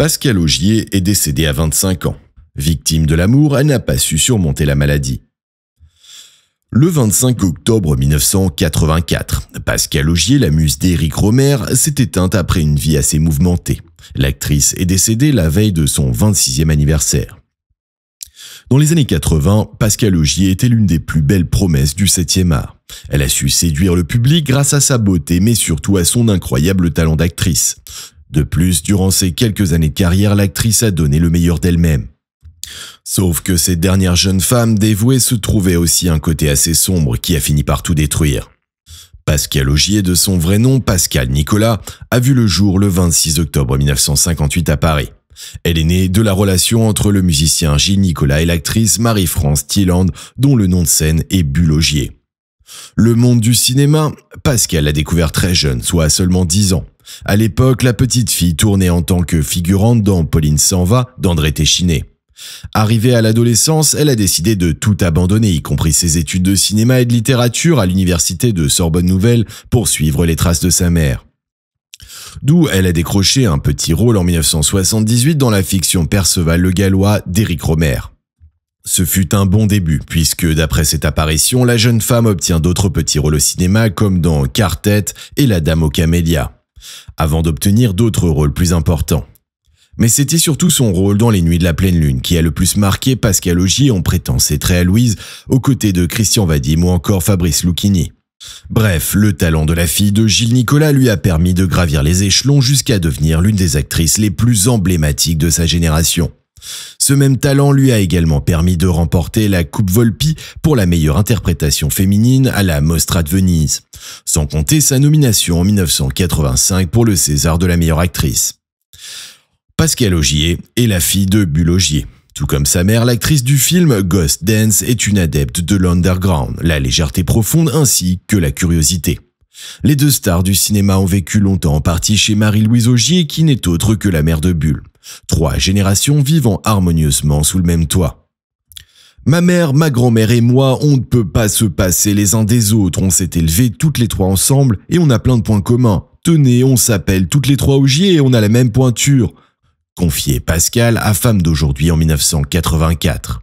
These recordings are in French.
Pascal Augier est décédée à 25 ans. Victime de l'amour, elle n'a pas su surmonter la maladie. Le 25 octobre 1984, Pascal Augier, la muse d'Éric Romer, s'est éteinte après une vie assez mouvementée. L'actrice est décédée la veille de son 26e anniversaire. Dans les années 80, Pascal Augier était l'une des plus belles promesses du 7e art. Elle a su séduire le public grâce à sa beauté, mais surtout à son incroyable talent d'actrice. De plus, durant ses quelques années de carrière, l'actrice a donné le meilleur d'elle-même. Sauf que cette dernière jeune femme dévouée se trouvait aussi un côté assez sombre qui a fini par tout détruire. Pascal Augier, de son vrai nom Pascal Nicolas, a vu le jour le 26 octobre 1958 à Paris. Elle est née de la relation entre le musicien Gilles Nicolas et l'actrice Marie-France Thieland, dont le nom de scène est Bulogier. Le monde du cinéma, Pascal l'a découvert très jeune, soit à seulement 10 ans. À l'époque, la petite fille tournait en tant que figurante dans Pauline s'en va d'André Téchiné. Arrivée à l'adolescence, elle a décidé de tout abandonner, y compris ses études de cinéma et de littérature à l'université de Sorbonne Nouvelle pour suivre les traces de sa mère. D'où elle a décroché un petit rôle en 1978 dans la fiction Perceval le Gallois d'Éric Romer. Ce fut un bon début, puisque d'après cette apparition, la jeune femme obtient d'autres petits rôles au cinéma comme dans Quartet et La Dame aux Camélias avant d'obtenir d'autres rôles plus importants. Mais c'était surtout son rôle dans Les Nuits de la Pleine Lune qui a le plus marqué Pascal Ogier en prêtant ses traits à Louise, aux côtés de Christian Vadim ou encore Fabrice Lucchini. Bref, le talent de la fille de Gilles Nicolas lui a permis de gravir les échelons jusqu'à devenir l'une des actrices les plus emblématiques de sa génération. Ce même talent lui a également permis de remporter la Coupe Volpi pour la meilleure interprétation féminine à la Mostra de Venise, sans compter sa nomination en 1985 pour le César de la meilleure actrice. Pascal Augier est la fille de Bulle Augier. Tout comme sa mère, l'actrice du film Ghost Dance est une adepte de l'underground, la légèreté profonde ainsi que la curiosité. Les deux stars du cinéma ont vécu longtemps en partie chez Marie-Louise Augier qui n'est autre que la mère de Bulle. Trois générations vivant harmonieusement sous le même toit. Ma mère, ma grand-mère et moi, on ne peut pas se passer les uns des autres. On s'est élevés toutes les trois ensemble et on a plein de points communs. Tenez, on s'appelle toutes les trois Augier et on a la même pointure. Confié Pascal à femme d'aujourd'hui en 1984.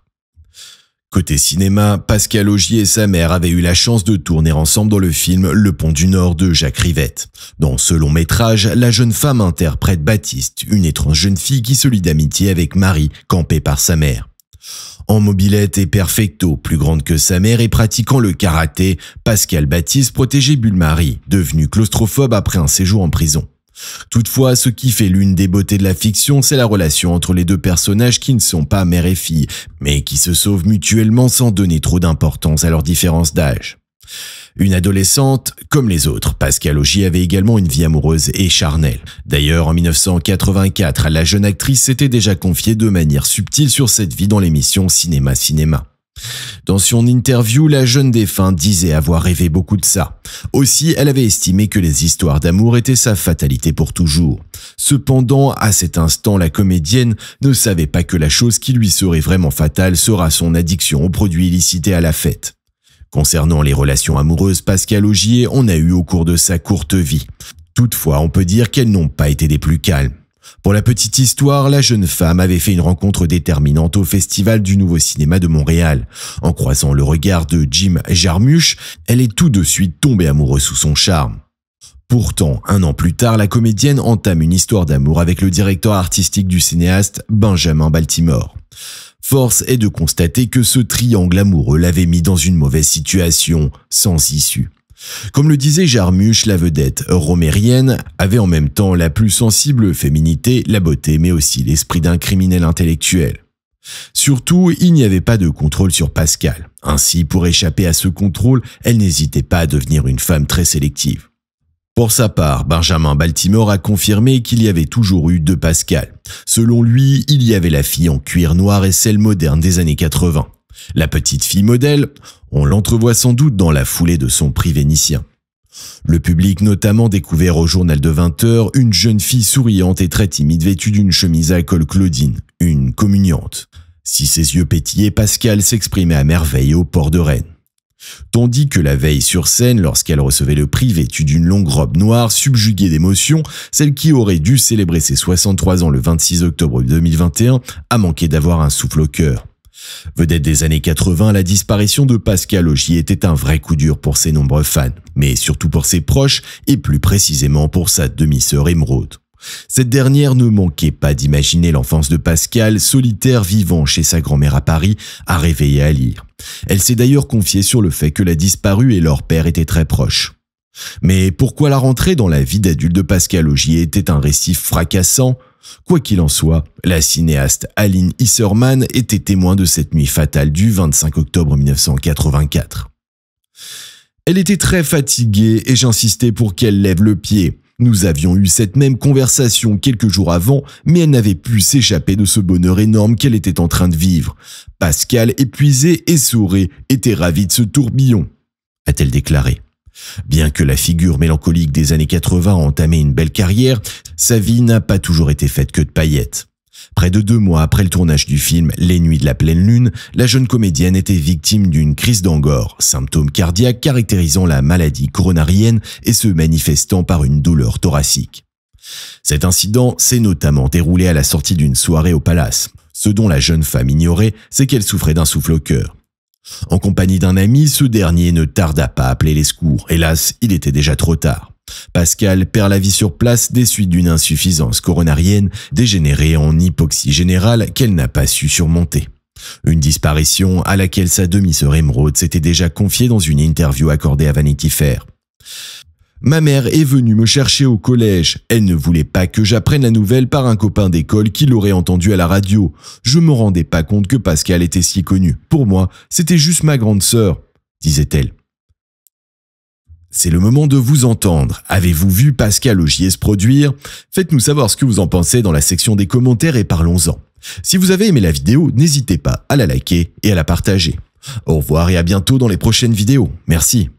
Côté cinéma, Pascal Augier et sa mère avaient eu la chance de tourner ensemble dans le film Le Pont du Nord de Jacques Rivette. Dans ce long métrage, la jeune femme interprète Baptiste, une étrange jeune fille qui se lie d'amitié avec Marie, campée par sa mère. En mobilette et perfecto, plus grande que sa mère et pratiquant le karaté, Pascal Baptiste protégeait Marie, devenue claustrophobe après un séjour en prison. Toutefois, ce qui fait l'une des beautés de la fiction, c'est la relation entre les deux personnages qui ne sont pas mère et fille, mais qui se sauvent mutuellement sans donner trop d'importance à leur différence d'âge. Une adolescente, comme les autres, Pascal Ogier avait également une vie amoureuse et charnelle. D'ailleurs, en 1984, la jeune actrice s'était déjà confiée de manière subtile sur cette vie dans l'émission Cinéma Cinéma. Dans son interview, la jeune défunte disait avoir rêvé beaucoup de ça. Aussi, elle avait estimé que les histoires d'amour étaient sa fatalité pour toujours. Cependant, à cet instant, la comédienne ne savait pas que la chose qui lui serait vraiment fatale sera son addiction aux produits illicités à la fête. Concernant les relations amoureuses, Pascal Augier en a eu au cours de sa courte vie. Toutefois, on peut dire qu'elles n'ont pas été des plus calmes. Pour la petite histoire, la jeune femme avait fait une rencontre déterminante au Festival du Nouveau Cinéma de Montréal. En croisant le regard de Jim Jarmusch, elle est tout de suite tombée amoureuse sous son charme. Pourtant, un an plus tard, la comédienne entame une histoire d'amour avec le directeur artistique du cinéaste Benjamin Baltimore. Force est de constater que ce triangle amoureux l'avait mis dans une mauvaise situation, sans issue. Comme le disait Jarmuche, la vedette romérienne avait en même temps la plus sensible féminité, la beauté, mais aussi l'esprit d'un criminel intellectuel. Surtout, il n'y avait pas de contrôle sur Pascal. Ainsi, pour échapper à ce contrôle, elle n'hésitait pas à devenir une femme très sélective. Pour sa part, Benjamin Baltimore a confirmé qu'il y avait toujours eu deux Pascal. Selon lui, il y avait la fille en cuir noir et celle moderne des années 80. La petite fille modèle, on l'entrevoit sans doute dans la foulée de son prix vénitien. Le public notamment découvert au journal de 20 h une jeune fille souriante et très timide vêtue d'une chemise à col Claudine, une communiante. Si ses yeux pétillaient, Pascal s'exprimait à merveille au port de Rennes. Tandis que la veille sur scène, lorsqu'elle recevait le prix vêtue d'une longue robe noire, subjuguée d'émotion, celle qui aurait dû célébrer ses 63 ans le 26 octobre 2021 a manqué d'avoir un souffle au cœur. Vedette des années 80, la disparition de Pascal Augier était un vrai coup dur pour ses nombreux fans, mais surtout pour ses proches et plus précisément pour sa demi-sœur Émeraude. Cette dernière ne manquait pas d'imaginer l'enfance de Pascal, solitaire vivant chez sa grand-mère à Paris, à réveiller à lire. Elle s'est d'ailleurs confiée sur le fait que la disparue et leur père étaient très proches. Mais pourquoi la rentrée dans la vie d'adulte de Pascal Augier était un récit fracassant Quoi qu'il en soit, la cinéaste Aline Isserman était témoin de cette nuit fatale du 25 octobre 1984. Elle était très fatiguée et j'insistais pour qu'elle lève le pied. Nous avions eu cette même conversation quelques jours avant, mais elle n'avait pu s'échapper de ce bonheur énorme qu'elle était en train de vivre. Pascal, épuisé et souré, était ravi de ce tourbillon, a-t-elle déclaré. Bien que la figure mélancolique des années 80 a entamé une belle carrière, sa vie n'a pas toujours été faite que de paillettes. Près de deux mois après le tournage du film Les Nuits de la Pleine Lune, la jeune comédienne était victime d'une crise d'angor, symptôme cardiaque caractérisant la maladie coronarienne et se manifestant par une douleur thoracique. Cet incident s'est notamment déroulé à la sortie d'une soirée au palace. Ce dont la jeune femme ignorait, c'est qu'elle souffrait d'un souffle au cœur. En compagnie d'un ami, ce dernier ne tarda pas à appeler les secours. Hélas, il était déjà trop tard. Pascal perd la vie sur place des suites d'une insuffisance coronarienne dégénérée en hypoxie générale qu'elle n'a pas su surmonter. Une disparition à laquelle sa demi-sœur Émeraude s'était déjà confiée dans une interview accordée à Vanity Fair. Ma mère est venue me chercher au collège. Elle ne voulait pas que j'apprenne la nouvelle par un copain d'école qui l'aurait entendu à la radio. Je me rendais pas compte que Pascal était si connu. Pour moi, c'était juste ma grande sœur, disait-elle. C'est le moment de vous entendre. Avez-vous vu Pascal Augier se produire Faites-nous savoir ce que vous en pensez dans la section des commentaires et parlons-en. Si vous avez aimé la vidéo, n'hésitez pas à la liker et à la partager. Au revoir et à bientôt dans les prochaines vidéos. Merci.